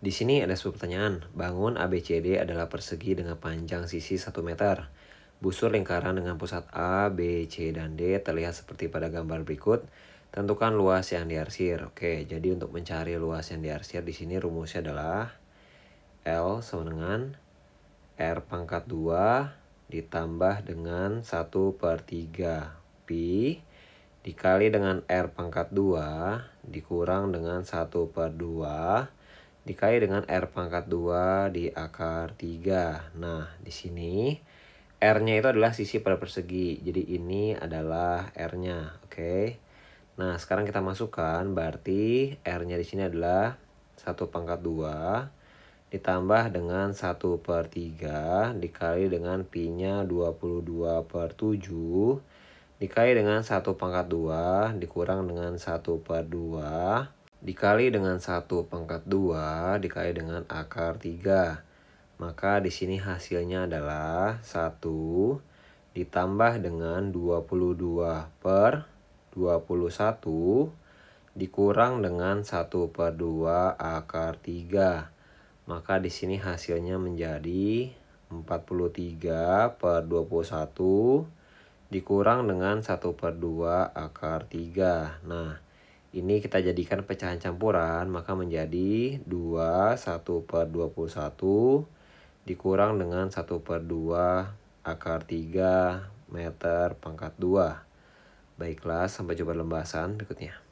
Di sini ada sebuah pertanyaan. Bangun ABCD adalah persegi dengan panjang sisi 1 meter. Busur lingkaran dengan pusat A, B, C, dan D terlihat seperti pada gambar berikut. Tentukan luas yang diarsir. Oke, jadi untuk mencari luas yang diarsir di sini rumusnya adalah L sama dengan R pangkat 2 ditambah dengan 1 per 3 Pi dikali dengan R pangkat 2 dikurang dengan 1 per 2 dikali dengan R pangkat 2 di akar 3. Nah, di sini R-nya itu adalah sisi pada persegi. Jadi ini adalah R-nya, oke. Okay? Nah, sekarang kita masukkan berarti R-nya di sini adalah 1 pangkat 2 ditambah dengan 1 per 3 dikali dengan Pi-nya 22 per 7 dikali dengan 1 pangkat 2 dikurang dengan 1 per 2 dikali dengan 1 pangkat 2 dikali dengan akar 3. Maka di sini hasilnya adalah 1 ditambah dengan 22 per 21 dikurang dengan 1 per 2 akar 3. Maka di sini hasilnya menjadi 43 per 21 dikurang dengan 1 per 2 akar 3. Nah, ini kita jadikan pecahan campuran, maka menjadi 2, 1 per 21 dikurang dengan 1 per 2 akar 3 meter pangkat 2. Baiklah, sampai jumpa dalam bahasan berikutnya.